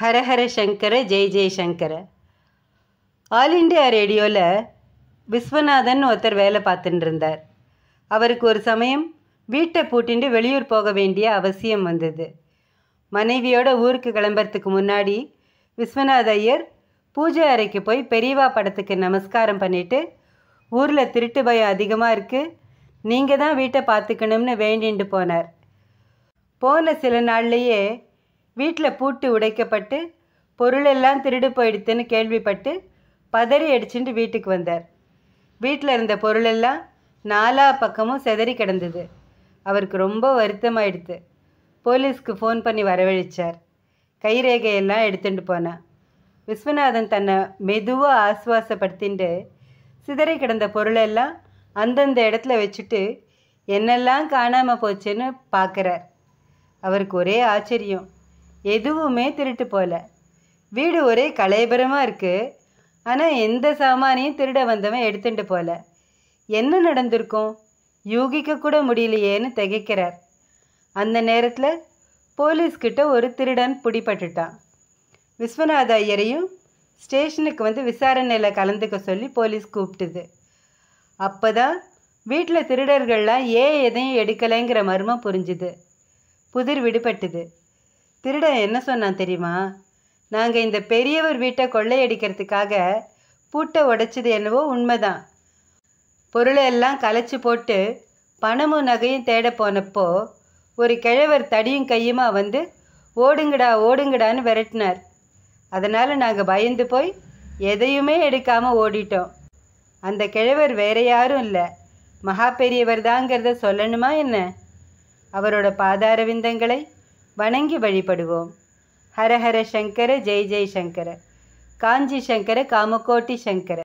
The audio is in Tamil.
ஹரஹர சங்கர ஜெய் ஜெய் சங்கர ஆல் இண்டியா ரேடியோவில் விஸ்வநாதன் ஒருத்தர் வேலை பார்த்துட்டு இருந்தார் அவருக்கு ஒரு சமயம் வீட்டை பூட்டிண்டு வெளியூர் போக வேண்டிய அவசியம் வந்தது மனைவியோட ஊருக்கு கிளம்புறதுக்கு முன்னாடி விஸ்வநாத ஐயர் பூஜை அறைக்கு போய் பெரியவா படத்துக்கு நமஸ்காரம் பண்ணிவிட்டு ஊரில் திருட்டு பயம் அதிகமாக இருக்குது நீங்கள் தான் வீட்டை பார்த்துக்கணும்னு வேண்டிண்டு போனார் போன சில நாள்லேயே வீட்டில் பூட்டு உடைக்கப்பட்டு பொருளெல்லாம் திருடு போயிடுத்துன்னு கேள்விப்பட்டு பதறி அடிச்சுட்டு வீட்டுக்கு வந்தார் வீட்டில் இருந்த பொருளெல்லாம் நாலா பக்கமும் செதறி கிடந்தது அவருக்கு ரொம்ப வருத்தமாயிடுத்து போலீஸ்க்கு ஃபோன் பண்ணி வரவழைச்சார் கைரேகையெல்லாம் எடுத்துட்டு போனான் விஸ்வநாதன் தன்னை மெதுவாக ஆசுவாசப்படுத்தின்ட்டு சிதறி கிடந்த பொருளெல்லாம் அந்தந்த இடத்துல வச்சுட்டு என்னெல்லாம் காணாமல் போச்சுன்னு பார்க்குறார் அவருக்கு ஒரே ஆச்சரியம் எதுவுமே திருட்டு போல வீடு ஒரே கலையபரமாக இருக்குது ஆனால் எந்த சாமானையும் திருட வந்தவன் எடுத்துட்டு போல என்ன நடந்திருக்கும் யூகிக்க கூட முடியலையேன்னு திகைக்கிறார் அந்த நேரத்தில் போலீஸ்கிட்ட ஒரு திருடன் பிடிபட்டுட்டான் விஸ்வநாத ஐயரையும் ஸ்டேஷனுக்கு வந்து விசாரணையில் கலந்துக்க சொல்லி போலீஸ் கூப்பிட்டுது அப்போ தான் வீட்டில் திருடர்கள்லாம் ஏன் எதையும் எடுக்கலைங்கிற மர்மம் புரிஞ்சுது புதிர் விடுபட்டுது திருடன் என்ன சொன்னான் தெரியுமா நாங்கள் இந்த பெரியவர் வீட்டை கொள்ளையடிக்கிறதுக்காக பூட்டை உடைச்சது என்னவோ உண்மைதான் பொருளை எல்லாம் கலைச்சி போட்டு பணமும் நகையும் தேட போனப்போ ஒரு கிழவர் தடியும் கையுமா வந்து ஓடுங்கடா ஓடுங்கடான்னு விரட்டினார் அதனால் நாங்கள் பயந்து போய் எதையுமே எடுக்காமல் ஓடிட்டோம் அந்த கிழவர் வேற யாரும் இல்லை மகா பெரியவர் தாங்கிறத சொல்லணுமா என்ன அவரோட பாதார விந்தங்களை வணங்கி வழிபடுவோம் ஹரஹர சங்கர ஜெய் ஜெய் சங்கர காஞ்சி சங்கர காமகோட்டி சங்கர